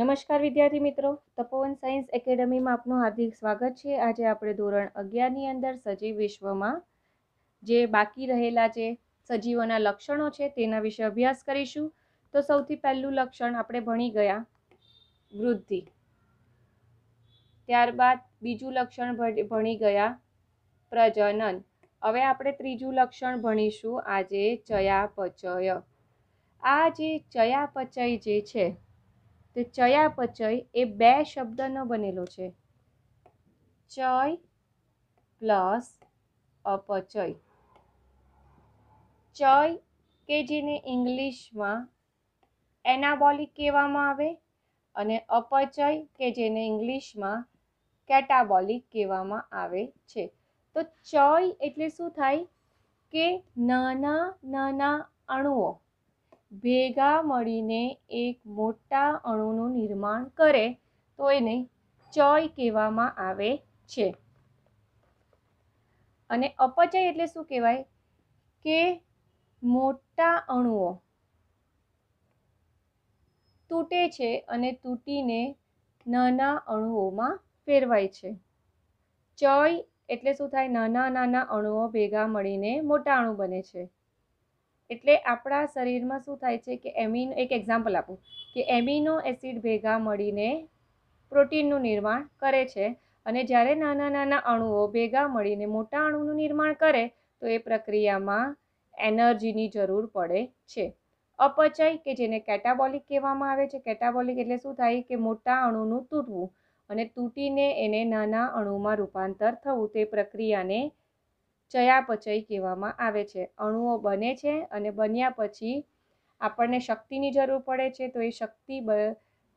નમસ્કાર વિદ્યાર્થી મિત્રો તપોવન સાયન્સ એકેડમીમાં આપનું હાર્દિક સ્વાગત છે આજે આપણે ધોરણ અગિયારની અંદર સજીવ વિશ્વમાં જે બાકી રહેલા જે સજીવોના લક્ષણો છે તેના વિશે અભ્યાસ કરીશું તો સૌથી પહેલું લક્ષણ આપણે ભણી ગયા વૃદ્ધિ ત્યારબાદ બીજું લક્ષણ ભણી ગયા પ્રજનન હવે આપણે ત્રીજું લક્ષણ ભણીશું આજે ચયાપચય આ જે ચયાપચય જે છે તે ચયાપચય એ બે શબ્દનો બનેલો છે ચય પ્લસ અપચય ચય કે જેને ઇંગ્લિશમાં એનાબોલિક કહેવામાં આવે અને અપચય કે જેને ઇંગ્લિશમાં કેટાબોલિક કહેવામાં આવે છે તો ચય એટલે શું થાય કે નાના નાના અણુઓ ભેગા મળીને એક મોટા અણુનું નિર્માણ કરે તો એને ચય કહેવામાં આવે છે અને અપચય એટલે શું કહેવાય કે મોટા અણુઓ તૂટે છે અને તૂટીને નાના અણુઓમાં ફેરવાય છે ચય એટલે શું થાય નાના નાના અણુઓ ભેગા મળીને મોટા અણુ બને છે એટલે આપણા શરીરમાં શું થાય છે કે એમિન એક એક્ઝામ્પલ આપું કે એમિનો એસિડ ભેગા મળીને પ્રોટીનનું નિર્માણ કરે છે અને જ્યારે નાના નાના અણુઓ ભેગા મળીને મોટા અણુનું નિર્માણ કરે તો એ પ્રક્રિયામાં એનર્જીની જરૂર પડે છે અપચય કે જેને કેટાબોલિક કહેવામાં આવે છે કેટાબોલિક એટલે શું થાય કે મોટા અણુનું તૂટવું અને તૂટીને એને નાના અણુમાં રૂપાંતર થવું તે પ્રક્રિયાને ચયાપચય કહેવામાં આવે છે અણુઓ બને છે અને બન્યા પછી આપણને શક્તિની જરૂર પડે છે તો એ શક્તિ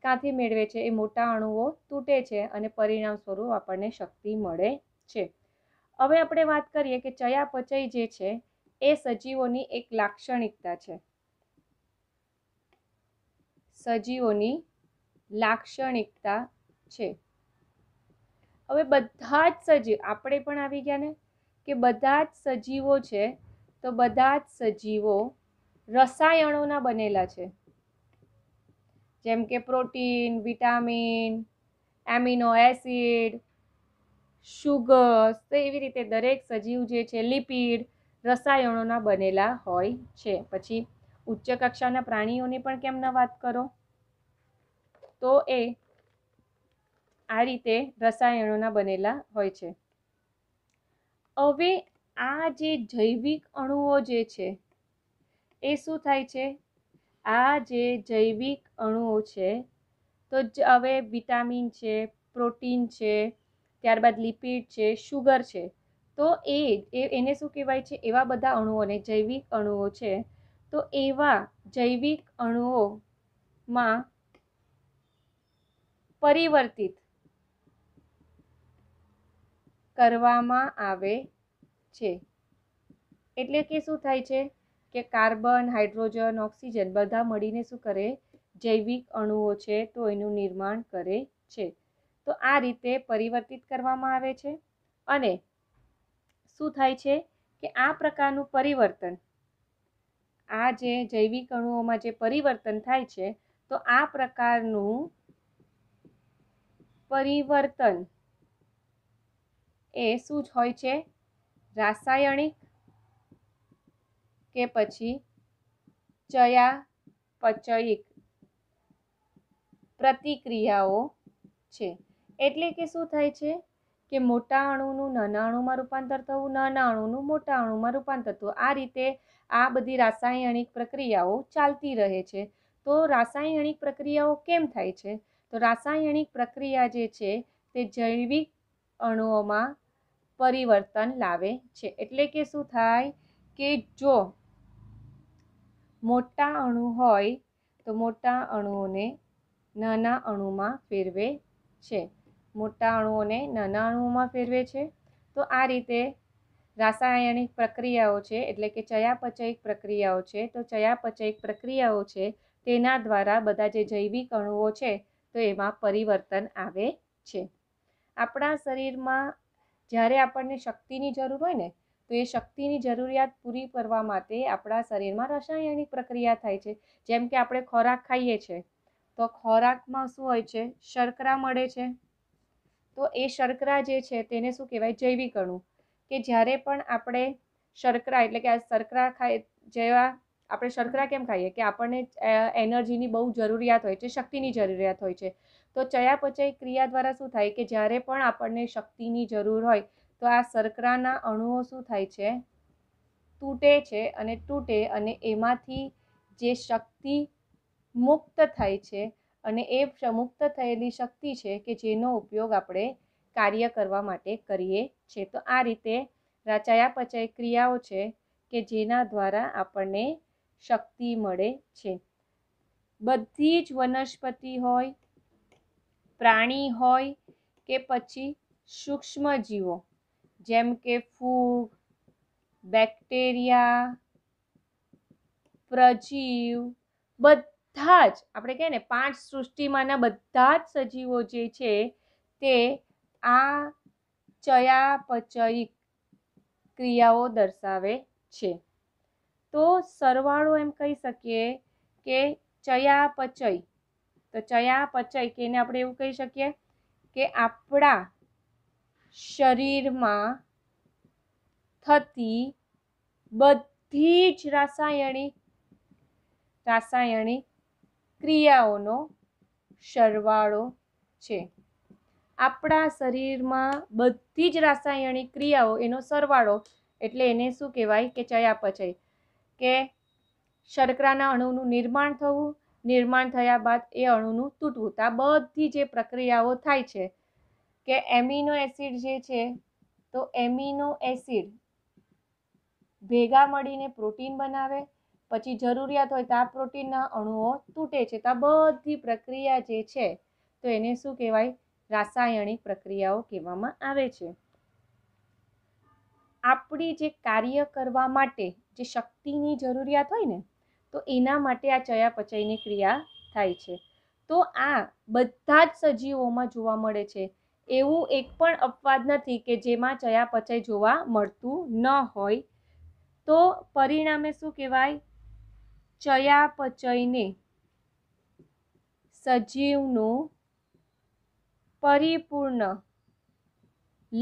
ક્યાંથી મેળવે છે એ મોટા અણુઓ તૂટે છે અને પરિણામ સ્વરૂપ આપણને શક્તિ મળે છે હવે આપણે વાત કરીએ કે ચયાપચય જે છે એ સજીવોની એક લાક્ષણિકતા છે સજીવોની લાક્ષણિકતા છે હવે બધા જ સજીવ આપણે પણ આવી ગયા ને કે બધા જ સજીવો છે તો બધા જ સજીવો રસાયણોના બનેલા છે જેમ કે protein vitamin amino acid sugars તો એવી રીતે દરેક સજીવ જે છે લિપિડ રસાયણોના બનેલા હોય છે પછી ઉચ્ચ કક્ષાના પ્રાણીઓની પણ કેમ ન વાત કરો તો એ આ રીતે રસાયણોના બનેલા હોય છે હવે આ જે જૈવિક અણુઓ જે છે એ શું થાય છે આ જે જૈવિક અણુઓ છે તો હવે વિટામિન છે પ્રોટીન છે ત્યારબાદ લિપિડ છે શુગર છે તો એ એને શું કહેવાય છે એવા બધા અણુઓને જૈવિક અણુઓ છે તો એવા જૈવિક અણુઓમાં પરિવર્તિત કરવામાં આવે છે એટલે કે શું થાય છે કે કાર્બન હાઇડ્રોજન ઓક્સિજન બધા મળીને શું કરે જૈવિક અણુઓ છે તો એનું નિર્માણ કરે છે તો આ રીતે પરિવર્તિત કરવામાં આવે છે અને શું થાય છે કે આ પ્રકારનું પરિવર્તન આ જે જૈવિક અણુઓમાં જે પરિવર્તન થાય છે તો આ પ્રકારનું પરિવર્તન એ શું જ હોય છે રાસાયણિક કે પછી ચયાપચયિક પ્રતિક્રિયાઓ છે એટલે કે શું થાય છે કે મોટા અણુનું નાના અણુમાં રૂપાંતર થવું નાના અણુનું મોટા અણુમાં રૂપાંતર થવું આ રીતે આ બધી રાસાયણિક પ્રક્રિયાઓ ચાલતી રહે છે તો રાસાયણિક પ્રક્રિયાઓ કેમ થાય છે તો રાસાયણિક પ્રક્રિયા જે છે તે જૈવિક અણુઓમાં પરિવર્તન લાવે છે એટલે કે શું થાય કે જો મોટા અણુ હોય તો મોટા અણુઓને નાના અણુમાં ફેરવે છે મોટા અણુઓને નાના અણુઓમાં ફેરવે છે તો આ રીતે રાસાયણિક પ્રક્રિયાઓ છે એટલે કે ચયાપચયિક પ્રક્રિયાઓ છે તો ચયાપચયિક પ્રક્રિયાઓ છે તેના દ્વારા બધા જે જૈવિક અણુઓ છે તો એમાં પરિવર્તન આવે છે આપણા શરીરમાં જ્યારે આપણને શક્તિની જરૂર હોય ને તો એ શક્તિની જરૂરિયાત પૂરી કરવા માટે આપણા શરીરમાં રાસાયણિક પ્રક્રિયા થાય છે જેમ કે આપણે ખોરાક ખાઈએ છીએ તો ખોરાકમાં શું હોય છે શર્કરા મળે છે તો એ શર્કરા જે છે તેને શું કહેવાય જૈવિક અણું કે જ્યારે પણ આપણે શર્કરા એટલે કે આ શર્કરા ખાઈ જેવા આપણે શર્કરા કેમ ખાઈએ કે આપણને એનર્જીની બહુ જરૂરિયાત હોય છે શક્તિની જરૂરિયાત હોય છે તો ચયાપચય ક્રિયા દ્વારા શું થાય કે જ્યારે પણ આપણને શક્તિની જરૂર હોય તો આ શર્કરાના અણુઓ શું થાય છે તૂટે છે અને તૂટે અને એમાંથી જે શક્તિ મુક્ત થાય છે અને એ મુક્ત થયેલી શક્તિ છે કે જેનો ઉપયોગ આપણે કાર્ય કરવા માટે કરીએ છીએ તો આ રીતે રચાયાપચય ક્રિયાઓ છે કે જેના દ્વારા આપણને શક્તિ મળે છે બધી જ વનસ્પતિ હોય પ્રાણી હોય કે પછી સૂક્ષ્મજીવો જેમ કે ફૂગ બેક્ટેરિયા પ્રજીવ બધા જ આપણે કહીએ ને પાંચ સૃષ્ટિમાંના બધા જ સજીવો જે છે તે આ ચયાપચયી ક્રિયાઓ દર્શાવે છે તો સરવાળો એમ કહી શકીએ કે ચયાપચય તો ચયા પચય કે એને આપણે એવું કહી શકીએ કે આપણા શરીરમાં થતી બધી જ રાસાયણિક રાસાયણિક ક્રિયાઓનો સરવાળો છે આપણા શરીરમાં બધી જ રાસાયણિક ક્રિયાઓ એનો સરવાળો એટલે એને શું કહેવાય કે ચયાપચય કે શર્કરાના અણુનું નિર્માણ થવું નિર્માણ થયા બાદ એ અણુનું તૂટવું તો આ બધી જે પ્રક્રિયાઓ થાય છે કે એમિનો એસિડ જે છે તો એમિનો એસિડ ભેગા મળીને પ્રોટીન બનાવે પછી જરૂરિયાત હોય તો આ પ્રોટીનના અણુઓ તૂટે છે તો આ બધી પ્રક્રિયા જે છે તો એને શું કહેવાય રાસાયણિક પ્રક્રિયાઓ કહેવામાં આવે છે આપણી જે કાર્ય કરવા માટે જે શક્તિની જરૂરિયાત હોય ને તો એના માટે આ ચયાપચયની ક્રિયા થાય છે તો આ બધા જ સજીવોમાં જોવા મળે છે એવું એક પણ અપવાદ નથી કે જેમાં ચયાપચય જોવા મળતું ન હોય તો પરિણામે શું કહેવાય ચયાપચયને સજીવનું પરિપૂર્ણ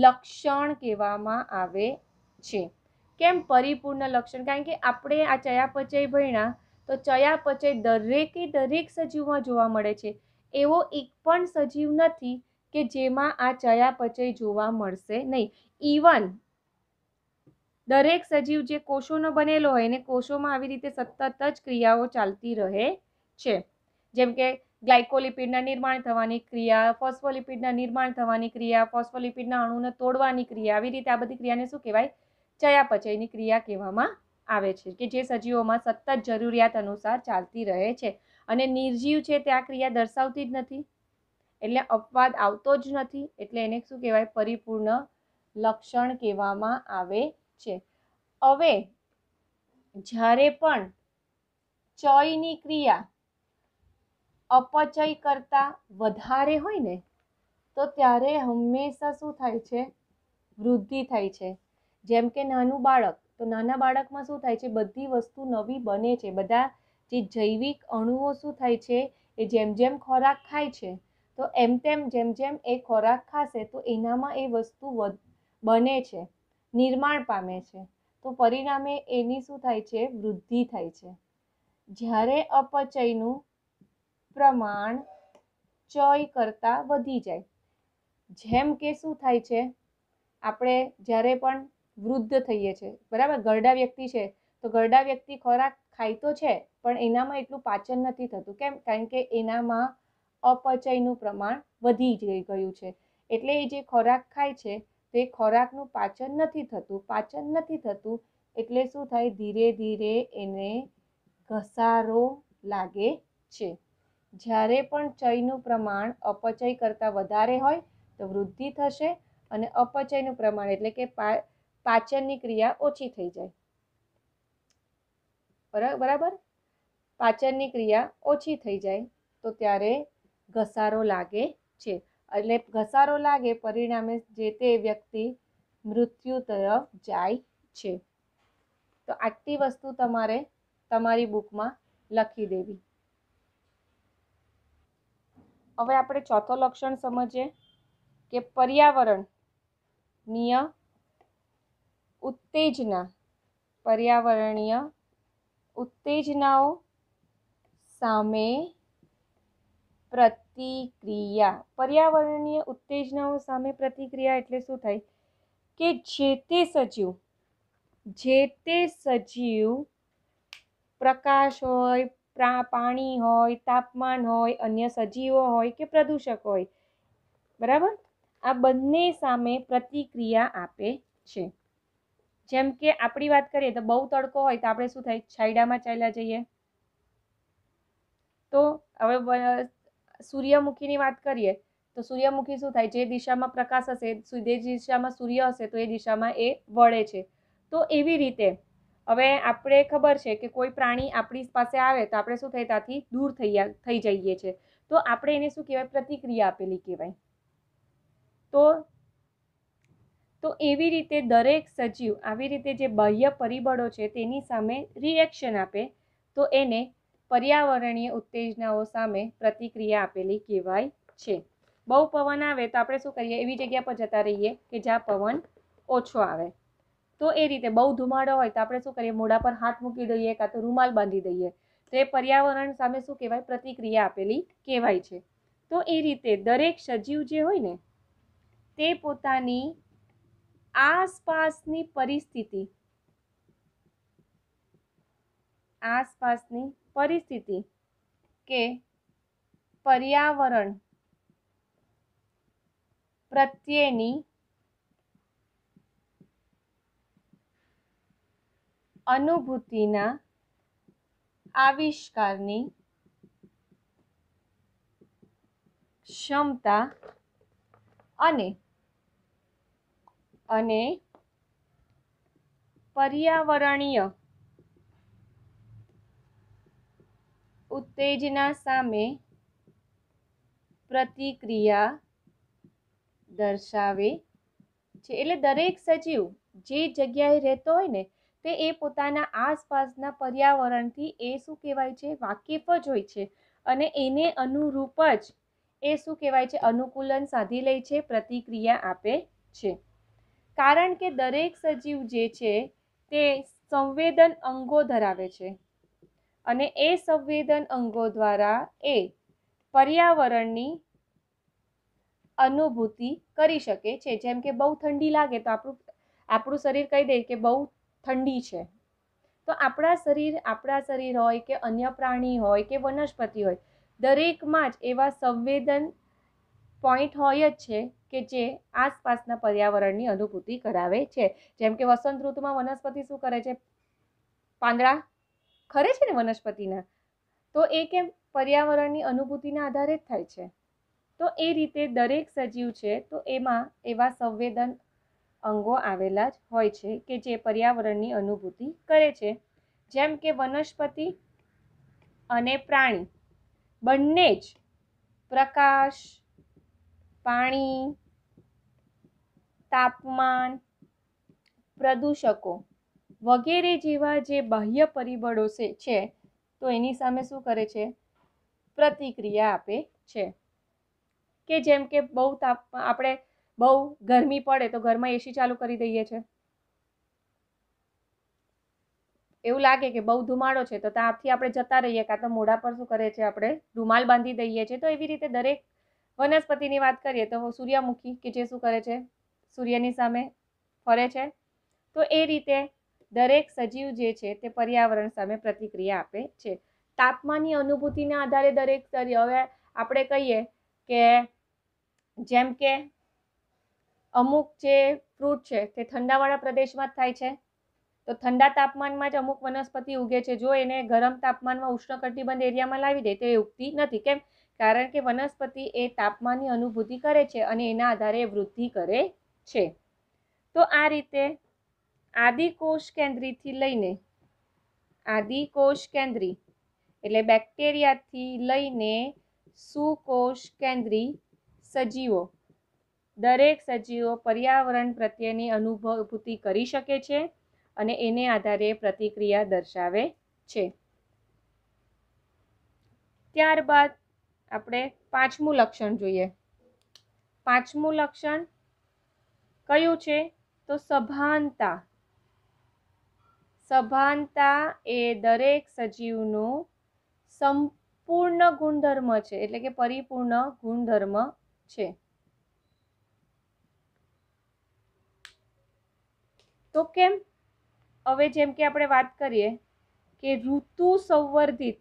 લક્ષણ કહેવામાં આવે છે કેમ પરિપૂર્ણ લક્ષણ કારણ કે આપણે આ ચયાપચય ભણ્યા તો ચયાપચય દરેકે દરેક સજીવમાં જોવા મળે છે એવો એક પણ સજીવ નથી કે જેમાં આ ચયાપચય જોવા મળશે નહીં ઇવન દરેક સજીવ જે કોષોનો બનેલો હોય એને કોષોમાં આવી રીતે સતત જ ક્રિયાઓ ચાલતી રહે છે જેમ કે ગ્લાયકોલિપિડના નિર્માણ થવાની ક્રિયા ફોસ્ફોલિપિડના નિર્માણ થવાની ક્રિયા ફોસ્ફોલિપિડના અણુને તોડવાની ક્રિયા આવી રીતે આ બધી ક્રિયાને શું કહેવાય ચયાપચયની ક્રિયા કહેવામાં આવે છે કે જે સજીવોમાં સતત જરૂરિયાત અનુસાર ચાલતી રહે છે અને નિર્જીવ છે તે આ ક્રિયા દર્શાવતી જ નથી એટલે અપવાદ આવતો જ નથી એટલે એને શું કહેવાય પરિપૂર્ણ લક્ષણ કહેવામાં આવે છે હવે જ્યારે પણ ચયની ક્રિયા અપચય કરતાં વધારે હોય ને તો ત્યારે હંમેશા શું થાય છે વૃદ્ધિ થાય છે જેમ કે નાનું બાળક તો નાના બાળકમાં શું થાય છે બધી વસ્તુ નવી બને છે બધા જે જૈવિક અણુઓ શું થાય છે એ જેમ જેમ ખોરાક ખાય છે તો એમ તેમ જેમ જેમ એ ખોરાક ખાશે તો એનામાં એ વસ્તુ બને છે નિર્માણ પામે છે તો પરિણામે એની શું થાય છે વૃદ્ધિ થાય છે જ્યારે અપચયનું પ્રમાણ ચય કરતાં વધી જાય જેમ કે શું થાય છે આપણે જ્યારે પણ વૃદ્ધ થઈએ છીએ બરાબર ગરડા વ્યક્તિ છે તો ગરડા વ્યક્તિ ખોરાક ખાય તો છે પણ એનામાં એટલું પાચન નથી થતું કેમ કારણ કે એનામાં અપચયનું પ્રમાણ વધી જઈ ગયું છે એટલે એ જે ખોરાક ખાય છે તે ખોરાકનું પાચન નથી થતું પાચન નથી થતું એટલે શું થાય ધીરે ધીરે એને ઘસારો લાગે છે જ્યારે પણ ચયનું પ્રમાણ અપચય કરતાં વધારે હોય તો વૃદ્ધિ થશે અને અપચયનું પ્રમાણ એટલે કે પા પાચનની ક્રિયા ઓછી થઈ જાય બરાબર પાચનની ક્રિયા ઓછી થઈ જાય તો ત્યારે ઘસારો લાગે છે એટલે ઘસારો લાગે પરિણામે જે તે વ્યક્તિ મૃત્યુ તરફ જાય છે તો આટલી વસ્તુ તમારે તમારી બુકમાં લખી દેવી હવે આપણે ચોથો લક્ષણ સમજીએ કે પર્યાવરણ નિયમ ઉત્તેજના પર્યાવરણીય ઉત્તેજનાઓ સામે પ્રતિક્રિયા પર્યાવરણીય ઉત્તેજનાઓ સામે પ્રતિક્રિયા એટલે શું થાય કે જે તે સજીવ જે તે સજીવ પ્રકાશ હોય પ્રા પાણી હોય તાપમાન હોય અન્ય સજીવો હોય કે પ્રદૂષક હોય બરાબર આ બંને સામે પ્રતિક્રિયા આપે છે જેમ કે આપણી વાત કરીએ તો બહુ તડકો હોય તો આપણે શું થાય છાયડામાં ચાલ્યા જઈએ તો હવે સૂર્યમુખીની વાત કરીએ તો સૂર્યમુખી શું થાય જે દિશામાં પ્રકાશ હશે જે દિશામાં સૂર્ય હશે તો એ દિશામાં એ વળે છે તો એવી રીતે હવે આપણે ખબર છે કે કોઈ પ્રાણી આપણી પાસે આવે તો આપણે શું થાય ત્યાંથી દૂર થઈ થઈ જઈએ છીએ તો આપણે એને શું કહેવાય પ્રતિક્રિયા આપેલી કહેવાય તો તો એવી રીતે દરેક સજીવ આવી રીતે જે બાહ્ય પરિબળો છે તેની સામે રિએક્શન આપે તો એને પર્યાવરણીય ઉત્તેજનાઓ સામે પ્રતિક્રિયા આપેલી કહેવાય છે બહુ પવન આવે તો આપણે શું કરીએ એવી જગ્યા પર જતા રહીએ કે જ્યાં પવન ઓછો આવે તો એ રીતે બહુ ધુમાડો હોય તો આપણે શું કરીએ મોઢા પર હાથ મૂકી દઈએ કાં તો રૂમાલ બાંધી દઈએ તો એ પર્યાવરણ સામે શું કહેવાય પ્રતિક્રિયા આપેલી કહેવાય છે તો એ રીતે દરેક સજીવ જે હોય ને તે પોતાની આસપાસની પરિસ્થિતિ આસપાસની પરિસ્થિતિ કે પર્યાવરણ પ્રત્યેની અનુભૂતિના આવિષ્કારની ક્ષમતા અને અને પર્યાવરણીય ઉત્તેજના સામે પ્રતિક્રિયા દર્શાવે છે એટલે દરેક સજીવ જે જગ્યાએ રહેતો હોય ને તે એ પોતાના આસપાસના પર્યાવરણથી એ શું કહેવાય છે વાકેફ જ હોય છે અને એને અનુરૂપ જ એ શું કહેવાય છે અનુકૂલન સાધી લે છે પ્રતિક્રિયા આપે છે કારણ કે દરેક સજીવ જે છે તે સંવેદન અંગો ધરાવે છે અને એ સંવેદન અંગો દ્વારા એ પર્યાવરણની અનુભૂતિ કરી શકે છે જેમ કે બહુ ઠંડી લાગે તો આપણું આપણું શરીર કહી દે કે બહુ ઠંડી છે તો આપણા શરીર આપણા શરીર હોય કે અન્ય પ્રાણી હોય કે વનસ્પતિ હોય દરેકમાં જ એવા સંવેદન પોઈન્ટ હોય જ છે કે જે આસપાસના પર્યાવરણની અનુભૂતિ કરાવે છે જેમ કે વસંત ઋતુમાં વનસ્પતિ શું કરે છે પાંદડા ખરે છે ને વનસ્પતિના તો એ કેમ પર્યાવરણની અનુભૂતિના આધારે જ થાય છે તો એ રીતે દરેક સજીવ છે તો એમાં એવા સંવેદન અંગો આવેલા જ હોય છે કે જે પર્યાવરણની અનુભૂતિ કરે છે જેમ કે વનસ્પતિ અને પ્રાણી બંને જ પ્રકાશ પાણી તાપમાન પ્રદૂષકો વગેરે જેવા જે બાહ્ય પરિબળો છે તો એની સામે શું કરે છે પ્રતિક્રિયા આપે છે કે જેમ કે બહુ તાપ આપણે બહુ ગરમી પડે તો ઘરમાં એસી ચાલુ કરી દઈએ છે એવું લાગે કે બહુ ધુમાડો છે તો તાપથી આપણે જતા રહીએ કાં તો મોઢા પર શું કરે છે આપણે રૂમાલ બાંધી દઈએ છીએ તો એવી રીતે દરેક વનસ્પતિની વાત કરીએ તો સૂર્યમુખી કે જે શું કરે છે સૂર્યની સામે ફરે છે તો એ રીતે દરેક સજીવ જે છે તે પર્યાવરણ સામે પ્રતિક્રિયા આપે છે તાપમાનની અનુભૂતિના આધારે દરેક સ્તરે હવે આપણે કહીએ કે જેમ કે અમુક જે ફ્રૂટ છે તે ઠંડાવાળા પ્રદેશમાં જ થાય છે તો ઠંડા તાપમાનમાં જ અમુક વનસ્પતિ ઉગે છે જો એને ગરમ તાપમાનમાં ઉષ્ણકટિબંધ એરિયામાં લાવી દે તો એ ઉગતી નથી કેમ કારણ કે વનસ્પતિ એ તાપમાનની અનુભૂતિ કરે છે અને એના આધારે વૃદ્ધિ કરે છે તો આ રીતે આદિકોષ કેન્દ્રીથી લઈને આદિકોષ કેન્દ્રી એટલે બેક્ટેરિયાથી લઈને સુકોષ કેન્દ્રી સજીવો દરેક સજીવો પર્યાવરણ પ્રત્યેની અનુભૂતિ કરી શકે છે અને એને આધારે પ્રતિક્રિયા દર્શાવે છે ત્યારબાદ આપણે પાંચમું લક્ષણ જોઈએ પાંચમું લક્ષણ કયું છે તો સભાનતા સભાનતા એ દરેક સજીવનું સંપૂર્ણ ગુણધર્મ છે એટલે કે પરિપૂર્ણ ગુણધર્મ છે તો કેમ હવે જેમ કે આપણે વાત કરીએ કે ઋતુ સંવર્ધિત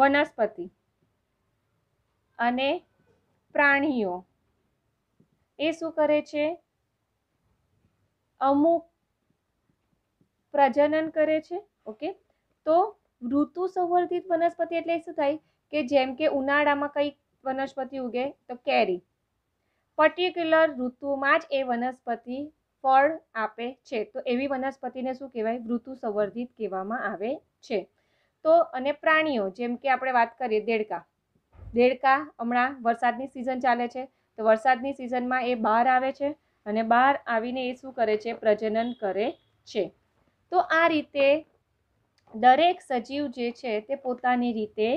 વનસ્પતિ અને પ્રાણીઓ એ શું કરે છે અમુક પ્રજનન કરે છે ઓકે તો ઋતુ સંવર્ધિત વનસ્પતિ એટલે શું થાય કે જેમ કે ઉનાળામાં કઈ વનસ્પતિ ઉગે તો કેરી પર્ટિક્યુલર ઋતુમાં જ એ વનસ્પતિ ફળ આપે છે તો એવી વનસ્પતિને શું કહેવાય ઋતુ સંવર્ધિત કહેવામાં આવે છે તો અને પ્રાણીઓ જેમ કે આપણે વાત કરીએ દેડકા દેડકા હમણાં વરસાદની સિઝન ચાલે છે તો વરસાદની સિઝનમાં એ બહાર આવે છે અને બહાર આવીને એ શું કરે છે પ્રજનન કરે છે તો આ રીતે દરેક સજીવ જે છે તે પોતાની રીતે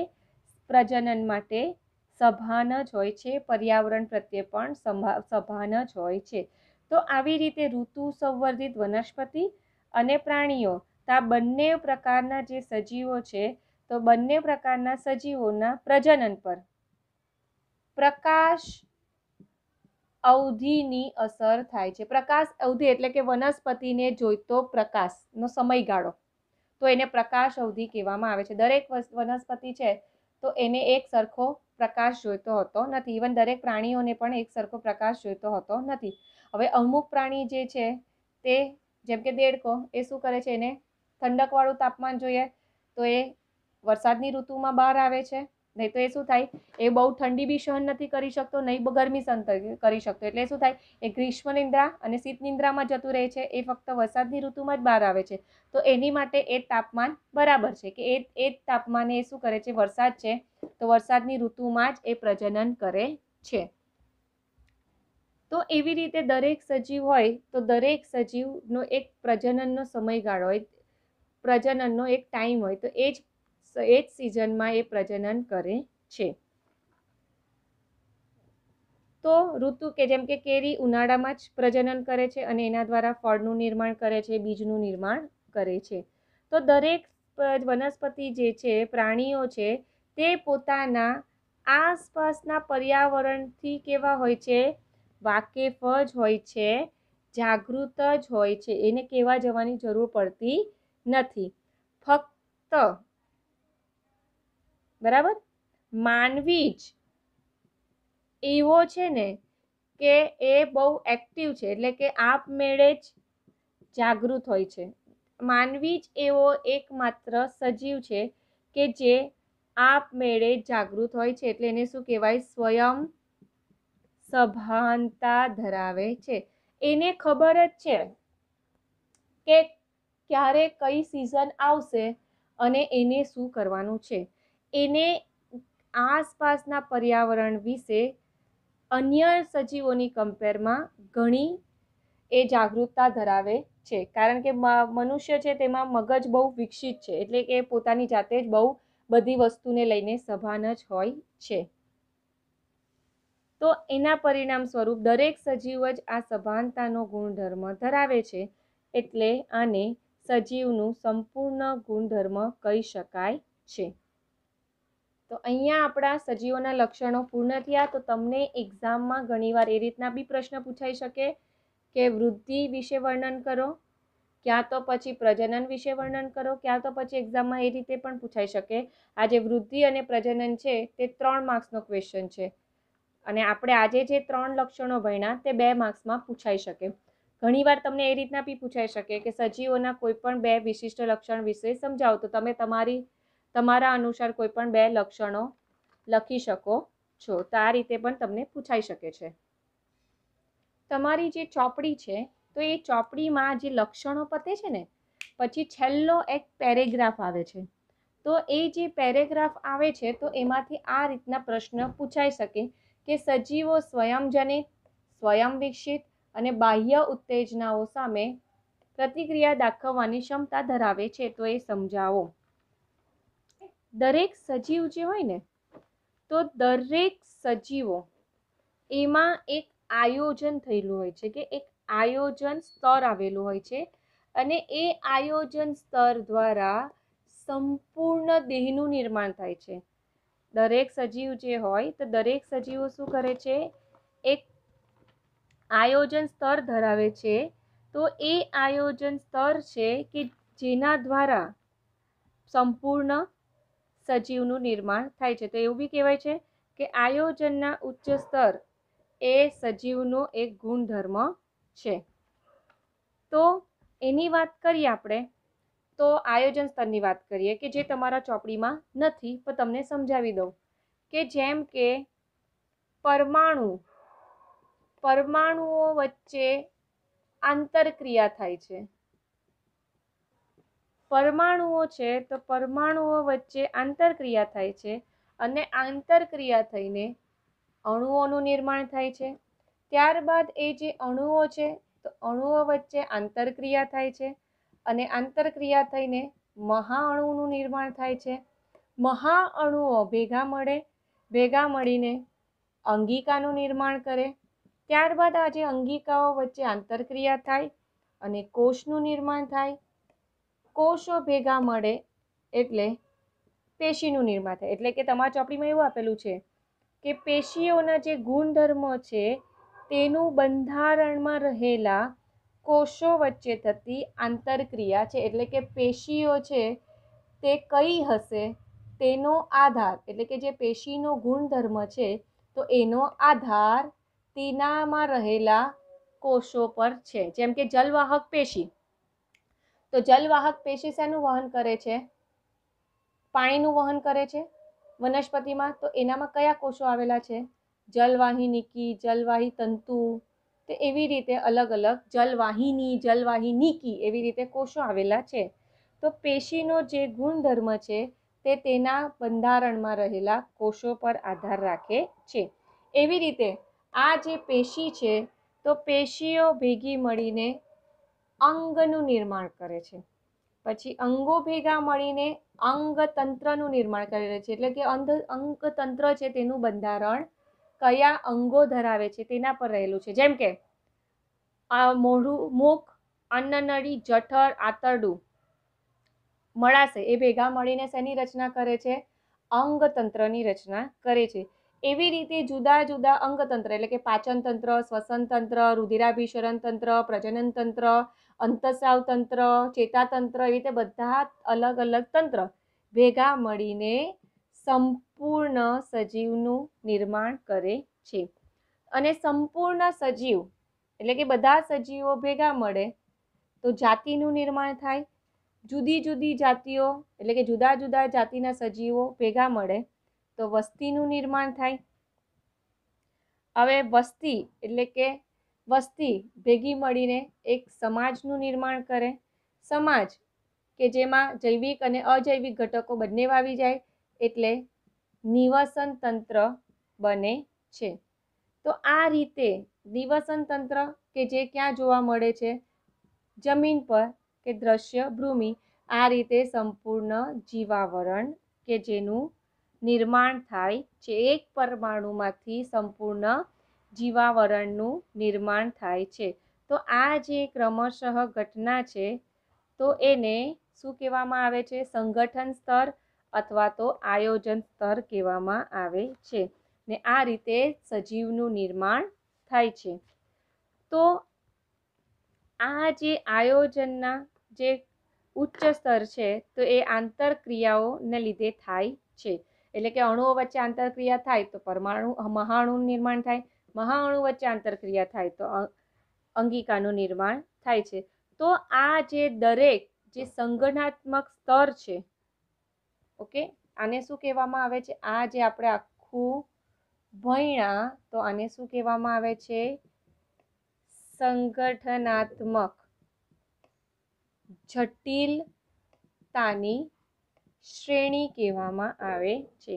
પ્રજનન માટે સભાન જ હોય છે પર્યાવરણ પ્રત્યે પણ સભાન જ હોય છે તો આવી રીતે ઋતુ સંવર્ધિત વનસ્પતિ અને પ્રાણીઓ આ બંને પ્રકારના જે સજીવો છે તો બંને પ્રકારના સજીવોના પ્રજનન પર પ્રકાશ અવધિની અસર થાય છે પ્રકાશ અવધિ એટલે કે વનસ્પતિને જોઈતો પ્રકાશનો સમયગાળો તો એને પ્રકાશ અવધિ કહેવામાં આવે છે દરેક વનસ્પતિ છે તો એને એક સરખો પ્રકાશ જોઈતો હતો નથી ઇવન દરેક પ્રાણીઓને પણ એક સરખો પ્રકાશ જોઈતો હતો નથી હવે અમુક પ્રાણી જે છે તે જેમ કે દેડકો એ શું કરે છે એને ઠંડકવાળું તાપમાન જોઈએ તો એ વરસાદની ઋતુમાં બહાર આવે છે નહીં તો એ શું થાય એ બહુ ઠંડી બી સહન નથી કરી શકતો નહીં ગરમી સહન કરી શકતો એટલે શું થાય એ ગ્રીષ્મ નિંદ્રા અને શીત નિંદ્રામાં જતું રહે છે એ ફક્ત વરસાદની ઋતુમાં જ બહાર આવે છે તો એની માટે એ તાપમાન બરાબર છે કે એ એ તાપમાને એ શું કરે છે વરસાદ છે તો વરસાદની ઋતુમાં જ એ પ્રજનન કરે છે તો એવી રીતે દરેક સજીવ હોય તો દરેક સજીવનો એક પ્રજનનનો સમયગાળો હોય પ્રજનનનો એક ટાઈમ હોય તો એ જ એ જ સિઝનમાં એ પ્રજનન કરે છે તો ઋતુ કે જેમ કે કેરી ઉનાળામાં જ પ્રજનન કરે છે અને એના દ્વારા ફળનું નિર્માણ કરે છે બીજનું નિર્માણ કરે છે તો દરેક વનસ્પતિ જે છે પ્રાણીઓ છે તે પોતાના આસપાસના પર્યાવરણથી કેવા હોય છે વાકેફ જ હોય છે જાગૃત જ હોય છે એને કહેવા જવાની જરૂર પડતી નથી ફક્ત બરાબર માનવી જ એવો છે ને કે એ બહુ એક્ટિવ છે એટલે કે આપમેળે જ જાગૃત હોય છે માનવી જ એવો એકમાત્ર સજીવ છે કે જે આપમેળે જાગૃત હોય છે એટલે એને શું કહેવાય સ્વયં સભાનતા ધરાવે છે એને ખબર જ છે કે ક્યારે કઈ સિઝન આવશે અને એને શું કરવાનું છે એને આસપાસના પર્યાવરણ વિશે અન્ય સજીવોની કમ્પેરમાં ઘણી એ જાગૃતતા ધરાવે છે કારણ કે મનુષ્ય છે તેમાં મગજ બહુ વિકસિત છે એટલે કે પોતાની જાતે જ બહુ બધી વસ્તુને લઈને સભાન જ હોય છે તો એના પરિણામ સ્વરૂપ દરેક સજીવ જ આ સભાનતાનો ગુણધર્મ ધરાવે છે એટલે આને સજીવનું સંપૂર્ણ ગુણધર્મ કહી શકાય છે તો અહીંયા આપણા સજીવોના લક્ષણો પૂર્ણ થયા તો તમને એક્ઝામમાં ઘણીવાર એ રીતના બી પ્રશ્ન પૂછાઈ શકે કે વૃદ્ધિ વિશે વર્ણન કરો ક્યાં તો પછી પ્રજનન વિશે વર્ણન કરો ક્યાં તો પછી એક્ઝામમાં એ રીતે પણ પૂછાઈ શકે આ જે વૃદ્ધિ અને પ્રજનન છે તે ત્રણ માર્ક્સનો ક્વેશ્ચન છે અને આપણે આજે જે ત્રણ લક્ષણો ભણ્યા તે બે માર્ક્સમાં પૂછાઈ શકે ઘણીવાર તમને એ રીતના બી પૂછાઈ શકે કે સજીવોના કોઈ પણ બે વિશિષ્ટ લક્ષણ વિશે સમજાવો તો તમે તમારી તમારા અનુસાર કોઈ પણ બે લક્ષણો લખી શકો છો તો આ રીતે પણ તમને પૂછાઈ શકે છે તમારી જે ચોપડી છે તો એ ચોપડીમાં જે લક્ષણો પતે છે ને પછી છેલ્લો એક પેરેગ્રાફ આવે છે તો એ જે પેરેગ્રાફ આવે છે તો એમાંથી આ રીતના પ્રશ્ન પૂછાઈ શકે કે સજીવો સ્વયંજનિત સ્વયં વિકસિત અને બાહ્ય ઉત્તેજનાઓ સામે પ્રતિક્રિયા દાખવવાની ક્ષમતા ધરાવે છે તો એ સમજાવો દરેક સજીવ જે હોય ને તો દરેક સજીવો એમાં એક આયોજન થયેલું હોય છે કે એક આયોજન સ્તર આવેલું હોય છે અને એ આયોજન સ્તર દ્વારા સંપૂર્ણ દેહનું નિર્માણ થાય છે દરેક સજીવ જે હોય તો દરેક સજીવો શું કરે છે એક આયોજન સ્તર ધરાવે છે તો એ આયોજન સ્તર છે કે જેના દ્વારા સંપૂર્ણ સજીવનું નિર્માણ થાય છે તો એવું બી કહેવાય છે કે આયોજનના ઉચ્ચ સ્તર એ સજીવનો એક ગુણધર્મ છે તો એની વાત કરીએ આપણે તો આયોજન સ્તરની વાત કરીએ કે જે તમારા ચોપડીમાં નથી પણ તમને સમજાવી દઉં કે જેમ કે પરમાણુ પરમાણુઓ વચ્ચે આંતરક્રિયા થાય છે પરમાણુઓ છે તો પરમાણુઓ વચ્ચે આંતરક્રિયા થાય છે અને આંતરક્રિયા થઈને અણુઓનું નિર્માણ થાય છે ત્યારબાદ એ જે અણુઓ છે તો અણુઓ વચ્ચે આંતરક્રિયા થાય છે અને આંતરક્રિયા થઈને મહાઅણુનું નિર્માણ થાય છે મહાઅણુઓ ભેગા મળે ભેગા મળીને અંગિકાનું નિર્માણ કરે ત્યારબાદ આ જે અંગિકાઓ વચ્ચે આંતરક્રિયા થાય અને કોષનું નિર્માણ થાય કોષો ભેગા મળે એટલે પેશીનું નિર્માણ થાય એટલે કે તમારા ચોપડીમાં એવું આપેલું છે કે પેશીઓના જે ગુણધર્મ છે તેનું બંધારણમાં રહેલા કોષો વચ્ચે થતી આંતરક્રિયા છે એટલે કે પેશીઓ છે તે કઈ હશે તેનો આધાર એટલે કે જે પેશીનો ગુણધર્મ છે તો એનો આધાર તેનામાં રહેલા કોષો પર છે જેમ કે જલવાહક પેશી તો જલવાહક પેશી શેનું વહન કરે છે પાણીનું વહન કરે છે વનસ્પતિમાં તો એનામાં કયા કોષો આવેલા છે જલવાહિનીકી જલવાહી તંતુ તો એવી રીતે અલગ અલગ જલવાહિની જલવાહિનીકી એવી રીતે કોષો આવેલા છે તો પેશીનો જે ગુણધર્મ છે તે તેના બંધારણમાં રહેલા કોષો પર આધાર રાખે છે એવી રીતે આ જે પેશી છે તો પેશીઓ ભેગી મળીને અંગનું નિર્માણ કરે છે પછી અંગો ભેગા મળીને અંગતંત્રનું નિર્માણ કરે છે એટલે કે અંધ અંગતંત્ર છે તેનું બંધારણ કયા અંગો ધરાવે છે તેના પર રહેલું છે જેમ કે મોઢું મુખ અન્નનળી જઠર આંતરડું મળાશે એ ભેગા મળીને શેની રચના કરે છે અંગતંત્રની રચના કરે છે એવી રીતે જુદા જુદા અંગતંત્ર એટલે કે પાચનતંત્ર શ્વસનતંત્ર રુધિરાભિસરણ તંત્ર પ્રજનન તંત્ર અંતસાવ તંત્ર ચેતાતંત્ર એ રીતે બધા અલગ અલગ તંત્ર ભેગા મળીને સંપૂર્ણ સજીવનું નિર્માણ કરે છે અને સંપૂર્ણ સજીવ એટલે કે બધા સજીવો ભેગા મળે તો જાતિનું નિર્માણ થાય જુદી જુદી જાતિઓ એટલે કે જુદા જુદા જાતિના સજીવો ભેગા મળે તો વસ્તીનું નિર્માણ થાય હવે વસ્તી એટલે કે વસ્તી ભેગી મળીને એક સમાજનું નિર્માણ કરે સમાજ કે જેમાં જૈવિક અને અજૈવિક ઘટકો બંને વાવી જાય એટલે નિવસન તંત્ર બને છે તો આ રીતે નિવસન તંત્ર કે જે ક્યાં જોવા મળે છે જમીન પર કે દ્રશ્ય ભૂમિ આ રીતે સંપૂર્ણ જીવાવરણ કે જેનું નિર્માણ થાય છે એક પરમાણુમાંથી સંપૂર્ણ જીવાવરણનું નિર્માણ થાય છે તો આ જે ક્રમશઃ ઘટના છે તો એને શું કહેવામાં આવે છે સંગઠન સ્તર અથવા તો આયોજન સ્તર કહેવામાં આવે છે ને આ રીતે સજીવનું નિર્માણ થાય છે તો આ જે આયોજનના જે ઉચ્ચ સ્તર છે તો એ આંતરક્રિયાઓને લીધે થાય છે એટલે કે અણુઓ વચ્ચે આંતરક્રિયા થાય તો પરમાણુ મહાણુનું નિર્માણ થાય મહાઅણુ વચ્ચે આંતરક્રિયા થાય તો અંગિકાનું નિર્માણ થાય છે તો આ જે દરેક જે સંગઠનાત્મક સ્તર છે ઓકે આને શું કહેવામાં આવે છે આ જે આપણે આખું ભણ્યા તો આને શું કહેવામાં આવે છે સંગઠનાત્મક જટિલતાની શ્રેણી કહેવામાં આવે છે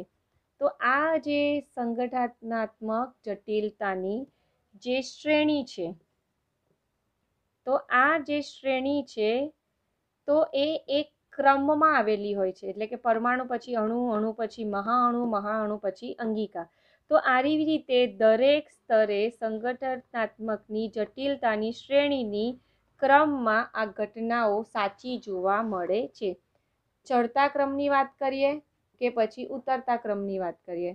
તો આ જે સંગઠનાત્મક જટિલતાની જે શ્રેણી છે તો આ જે શ્રેણી છે તો એ એક ક્રમમાં આવેલી હોય છે એટલે કે પરમાણુ પછી અણુ અણુ પછી મહાઅણુ મહાઅણુ પછી અંગિકા તો આવી રીતે દરેક સ્તરે સંગઠનાત્મકની જટિલતાની શ્રેણીની ક્રમમાં આ ઘટનાઓ સાચી જોવા મળે છે ચડતા ક્રમની વાત કરીએ કે પછી ઉતરતા ક્રમની વાત કરીએ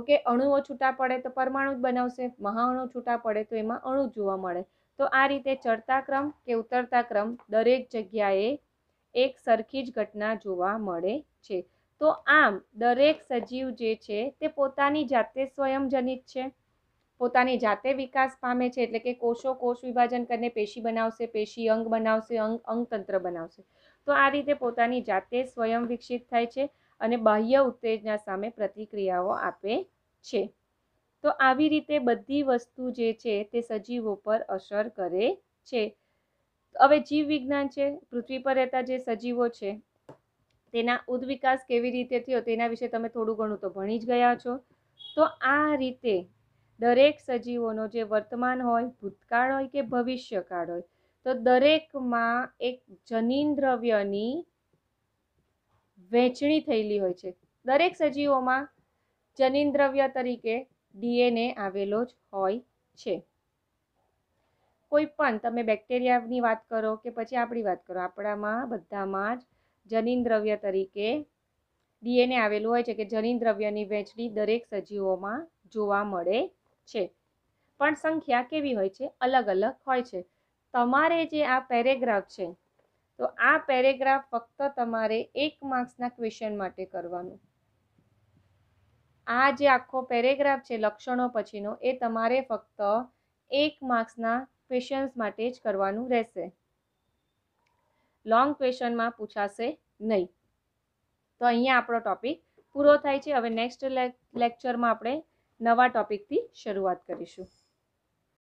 ઓકે અણુઓ છૂટા પડે તો પરમાણુ જ બનાવશે મહાઅણુ છૂટા પડે તો એમાં અણુ જોવા મળે તો આ રીતે ચડતા ક્રમ કે ઉતરતા ક્રમ દરેક જગ્યાએ એક સરખી જ ઘટના જોવા મળે છે તો આમ દરેક સજીવ જે છે તે પોતાની જાતે સ્વયંજનિત છે પોતાની જાતે વિકાસ પામે છે એટલે કે કોષો કોષ વિભાજન કરીને પેશી બનાવશે પેશી અંગ બનાવશે અંગ અંગતંત્ર બનાવશે તો આ રીતે પોતાની જાતે સ્વયં વિકસિત થાય છે અને બાહ્ય ઉત્તેજના સામે પ્રતિક્રિયાઓ આપે છે તો આવી રીતે બધી વસ્તુ જે છે તે સજીવો પર અસર કરે છે હવે જીવ વિજ્ઞાન છે પૃથ્વી પર રહેતા જે સજીવો છે તેના ઉદ્વિકાસ કેવી રીતે થયો તેના વિશે તમે થોડું ઘણું તો ભણી જ ગયા છો તો આ રીતે દરેક સજીવોનો જે વર્તમાન હોય ભૂતકાળ હોય કે ભવિષ્યકાળ હોય તો દરેકમાં એક જનીન દ્રવ્યની વહેંચણી થયેલી હોય છે દરેક સજીવોમાં જનીન દ્રવ્ય તરીકે ડીએનએ આવેલો જ હોય છે કોઈ પણ તમે બેક્ટેરિયાની વાત કરો કે પછી આપણી વાત કરો આપણામાં બધામાં જ જનીન દ્રવ્ય તરીકે ડીએનએ આવેલું હોય છે કે જનીન દ્રવ્યની વહેંચણી દરેક સજીવોમાં જોવા મળે છે પણ સંખ્યા કેવી હોય છે અલગ અલગ હોય છે તમારે જે આ પેરેગ્રાફ છે તો આ પેરેગ્રાફ ફક્ત તમારે એક માર્ક્સના ક્વેશ્ચન માટે કરવાનું આ જે આખો પેરેગ્રાફ છે લક્ષણો પછીનો એ તમારે ફક્ત એક માર્ક્સના ક્વેશ્ચન્સ માટે જ કરવાનું રહેશે લોંગ ક્વેશ્ચનમાં પૂછાશે નહીં તો અહીંયા આપણો ટોપિક પૂરો થાય છે હવે નેક્સ્ટ લેક્ચરમાં આપણે નવા ટોપિકથી શરૂઆત કરીશું